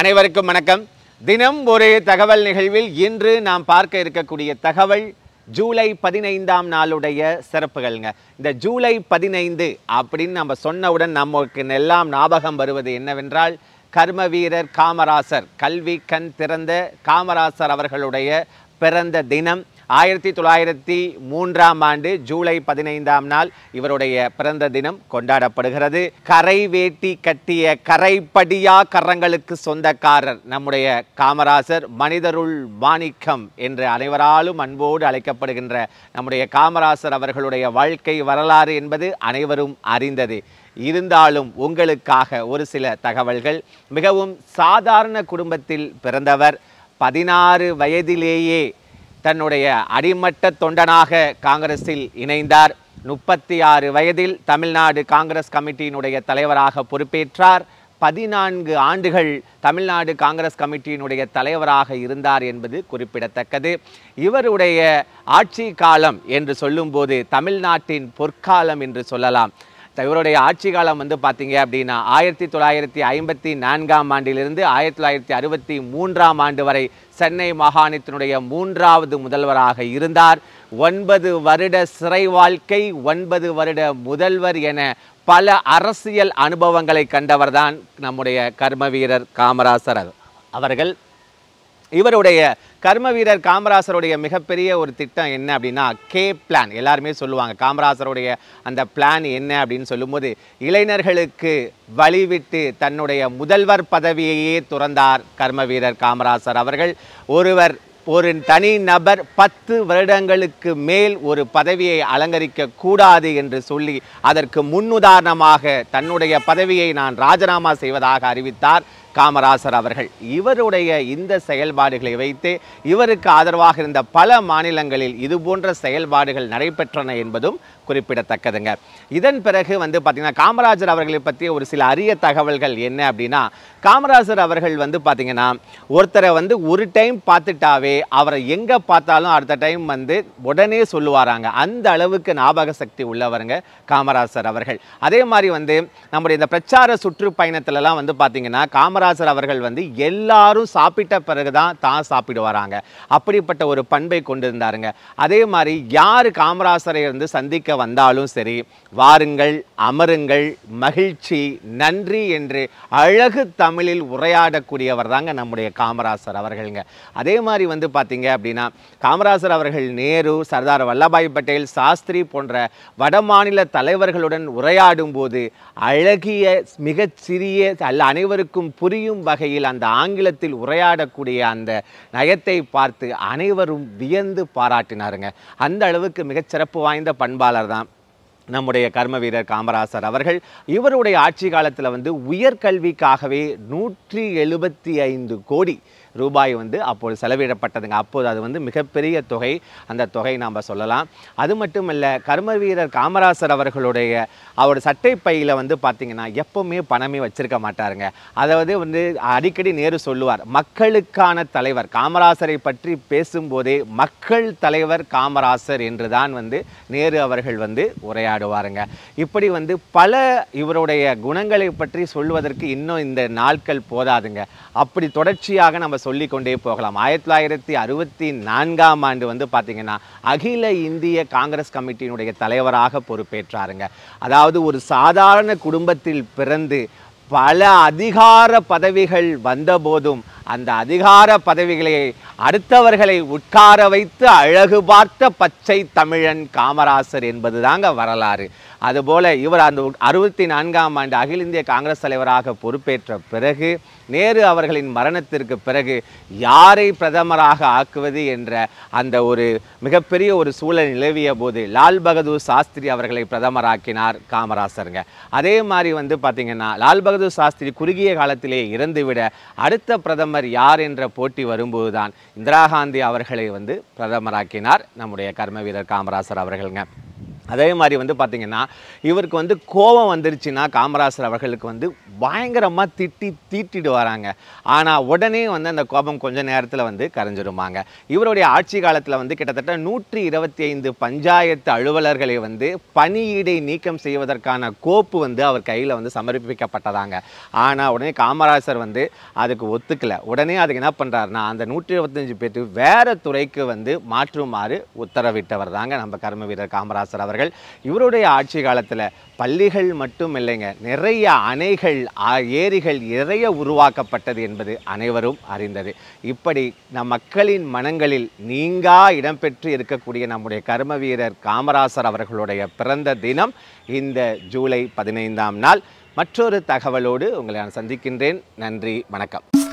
அனைவருக்கும் வணக்கம் தினம் ஒரு தகவல் நிகழ்வில் இன்று நாம் பார்க்க இருக்கக்கூடிய தகவல் ஜூலை பதினைந்தாம் நாளுடைய சிறப்புகள்ங்க இந்த ஜூலை பதினைந்து அப்படின்னு நம்ம சொன்னவுடன் நமக்கு எல்லாம் ஞாபகம் வருவது என்னவென்றால் கர்ம வீரர் காமராசர் கல்வி கண் திறந்த காமராசர் அவர்களுடைய பிறந்த தினம் ஆயிரத்தி தொள்ளாயிரத்தி மூன்றாம் ஆண்டு ஜூலை பதினைந்தாம் நாள் இவருடைய பிறந்த தினம் கொண்டாடப்படுகிறது கரை வேட்டி கட்டிய கரைப்படியா கரங்களுக்கு சொந்தக்காரர் நம்முடைய காமராசர் மனிதருள் மாணிக்கம் என்று அனைவராலும் அன்போடு அழைக்கப்படுகின்ற நம்முடைய காமராசர் அவர்களுடைய வாழ்க்கை வரலாறு என்பது அனைவரும் அறிந்தது இருந்தாலும் உங்களுக்காக ஒரு சில தகவல்கள் மிகவும் சாதாரண குடும்பத்தில் பிறந்தவர் பதினாறு வயதிலேயே தன்னுடைய அடிமட்ட தொண்டனாக காங்கிரஸில் இணைந்தார் முப்பத்தி ஆறு வயதில் தமிழ்நாடு காங்கிரஸ் கமிட்டியினுடைய தலைவராக பொறுப்பேற்றார் பதினான்கு ஆண்டுகள் தமிழ்நாடு காங்கிரஸ் கமிட்டியினுடைய தலைவராக இருந்தார் என்பது குறிப்பிடத்தக்கது இவருடைய ஆட்சி காலம் என்று சொல்லும்போது தமிழ்நாட்டின் பொற்காலம் என்று சொல்லலாம் இவருடைய ஆட்சி காலம் வந்து பார்த்தீங்க அப்படின்னா ஆயிரத்தி தொள்ளாயிரத்தி ஐம்பத்தி நான்காம் ஆண்டிலிருந்து ஆயிரத்தி தொள்ளாயிரத்தி அறுபத்தி மூன்றாம் ஆண்டு வரை சென்னை மாகாணத்தினுடைய மூன்றாவது முதல்வராக இருந்தார் ஒன்பது வருட சிறை வாழ்க்கை ஒன்பது வருட முதல்வர் என பல அரசியல் அனுபவங்களை கண்டவர்தான் நம்முடைய கர்ம வீரர் காமராசர் அவர்கள் இவருடைய கர்ம வீரர் காமராசருடைய மிகப்பெரிய ஒரு திட்டம் என்ன அப்படின்னா கே பிளான் எல்லாருமே சொல்லுவாங்க காமராசருடைய அந்த பிளான் என்ன அப்படின்னு சொல்லும்போது இளைஞர்களுக்கு வழிவிட்டு தன்னுடைய முதல்வர் பதவியையே துறந்தார் கர்ம வீரர் காமராசர் அவர்கள் ஒருவர் ஒரு தனி நபர் பத்து வருடங்களுக்கு மேல் ஒரு பதவியை அலங்கரிக்க கூடாது என்று சொல்லி அதற்கு முன்னுதாரணமாக தன்னுடைய பதவியை நான் ராஜினாமா செய்வதாக அறிவித்தார் காமராசர் அவர்கள் இவருடைய இந்த செயல்பாடுகளை வைத்து இவருக்கு ஆதரவாக இருந்த பல மாநிலங்களில் இதுபோன்ற செயல்பாடுகள் நடைபெற்றன என்பதும் குறிப்பிடத்தக்கதுங்க இதன் பிறகு வந்து பார்த்திங்கன்னா காமராஜர் அவர்களை பற்றிய ஒரு சில அரிய தகவல்கள் என்ன அப்படின்னா காமராஜர் அவர்கள் வந்து பார்த்திங்கன்னா ஒருத்தரை வந்து ஒரு டைம் பார்த்துட்டாவே அவரை எங்கே பார்த்தாலும் அடுத்த டைம் வந்து உடனே சொல்லுவாராங்க அந்த அளவுக்கு ஞாபக சக்தி உள்ளவருங்க காமராசர் அவர்கள் அதே மாதிரி வந்து நம்முடைய இந்த பிரச்சார சுற்றுப்பயணத்திலலாம் வந்து பார்த்திங்கன்னா காமராஜ் காமராஜர் அவர்கள் வந்து எல்லாரும் சாப்பிட்ட பிறகு தான் தான் சாப்பிடு அப்படிப்பட்ட ஒரு பண்பை கொண்டிருந்தாருங்க அதே மாதிரி யார் காமராசரை இருந்து சந்திக்க வந்தாலும் சரி வாருங்கள் அமருங்கள் மகிழ்ச்சி நன்றி என்று அழகு தமிழில் உரையாடக்கூடியவர் தாங்க நம்முடைய காமராசர் அவர்கள்ங்க அதே மாதிரி வந்து பார்த்தீங்க அப்படின்னா காமராசர் அவர்கள் நேரு சர்தார் வல்லபாய் பட்டேல் சாஸ்திரி போன்ற வடமாநில தலைவர்களுடன் உரையாடும் போது அழகிய மிகச்சிறிய அல்ல அனைவருக்கும் புரி புரியும் வகையில் அந்த ஆங்கிலத்தில் உரையாடக்கூடிய அந்த நயத்தை பார்த்து அனைவரும் வியந்து பாராட்டினாருங்க அந்த அளவுக்கு மிகச்சிறப்பு வாய்ந்த பண்பாளர் தான் நம்முடைய கர்ம வீரர் காமராசர் அவர்கள் இவருடைய ஆட்சி காலத்தில் வந்து உயர்கல்விக்காகவே நூற்றி எழுபத்தி ஐந்து கோடி ரூபாய் வந்து அப்போது செலவிடப்பட்டதுங்க அப்போது அது வந்து மிகப்பெரிய தொகை அந்த தொகை நாம் சொல்லலாம் அது மட்டும் இல்லை கர்ம வீரர் காமராசர் அவர்களுடைய அவரோட சட்டை பையில் வந்து பார்த்திங்கன்னா எப்போவுமே பணமே வச்சுருக்க மாட்டாருங்க அதாவது வந்து அடிக்கடி நேரு சொல்லுவார் மக்களுக்கான தலைவர் காமராசரை பற்றி பேசும்போதே மக்கள் தலைவர் காமராசர் என்று தான் வந்து நேரு அவர்கள் வந்து உரையாடுவாருங்க இப்படி வந்து பல இவருடைய குணங்களை பற்றி சொல்வதற்கு இன்னும் இந்த நாட்கள் போதாதுங்க அப்படி தொடர்ச்சியாக நம்ம சொல்லிக்கொண்டே போகலாம் ஆயிரத்தி தொள்ளாயிரத்தி அறுபத்தி நான்காம் ஆண்டு வந்து பார்த்தீங்கன்னா அகில இந்திய காங்கிரஸ் கமிட்டியினுடைய தலைவராக பொறுப்பேற்றாருங்க அதாவது ஒரு சாதாரண குடும்பத்தில் பிறந்து பல அதிகார பதவிகள் வந்தபோதும் அந்த அதிகார பதவிகளை அடுத்தவர்களை உட்கார வைத்து அழகு பார்த்த பச்சை தமிழன் காமராசர் என்பது தாங்க வரலாறு அதுபோல் இவர் அந்த அறுபத்தி நான்காம் ஆண்டு அகில இந்திய காங்கிரஸ் தலைவராக பொறுப்பேற்ற பிறகு நேரு அவர்களின் மரணத்திற்கு பிறகு யாரை பிரதமராக ஆக்குவது என்ற அந்த ஒரு மிகப்பெரிய ஒரு சூழல் நிலவிய போது லால் பகதூர் சாஸ்திரி அவர்களை பிரதமராக்கினார் காமராசருங்க அதே மாதிரி வந்து பார்த்திங்கன்னா லால் பகதூர் சாஸ்திரி குறுகிய காலத்திலே இறந்துவிட அடுத்த பிரதமர் யார் என்ற போட்டி வரும்போதுதான் இந்திரா காந்தி அவர்களை வந்து பிரதமராக்கினார் நம்முடைய கர்ம வீரர் காமராசர் அவர்களுங்க அதே மாதிரி வந்து பார்த்திங்கன்னா இவருக்கு வந்து கோபம் வந்துருச்சுன்னா காமராசர் அவர்களுக்கு வந்து பயங்கரமாக திட்டி தீட்டிட்டு வராங்க ஆனால் உடனே வந்து அந்த கோபம் கொஞ்ச நேரத்தில் வந்து கரைஞ்சிருமாங்க இவருடைய ஆட்சி காலத்தில் வந்து கிட்டத்தட்ட நூற்றி இருபத்தி ஐந்து பஞ்சாயத்து அலுவலர்களை வந்து பணியீடை நீக்கம் செய்வதற்கான கோப்பு வந்து அவர் கையில் வந்து சமர்ப்பிக்கப்பட்டதாங்க ஆனால் உடனே காமராசர் வந்து அதுக்கு ஒத்துக்கலை உடனே அதுக்கு என்ன பண்ணுறாருனா அந்த நூற்றி இருபத்தஞ்சு பேர்த்து வேறு துறைக்கு வந்து மாற்றுமாறு உத்தரவிட்டவர் தாங்க நம்ம கர்ம வீரர் காமராசர் அவர்கள் இருக்கிறார்கள் இவருடைய ஆட்சி காலத்தில் பள்ளிகள் மட்டும் இல்லைங்க நிறைய அணைகள் ஏரிகள் நிறைய உருவாக்கப்பட்டது என்பது அனைவரும் அறிந்தது இப்படி நம் மக்களின் மனங்களில் நீங்கா இடம்பெற்று இருக்கக்கூடிய நம்முடைய கர்ம வீரர் காமராசர் அவர்களுடைய பிறந்த தினம் இந்த ஜூலை பதினைந்தாம் நாள் மற்றொரு தகவலோடு உங்களை நான் சந்திக்கின்றேன் நன்றி வணக்கம்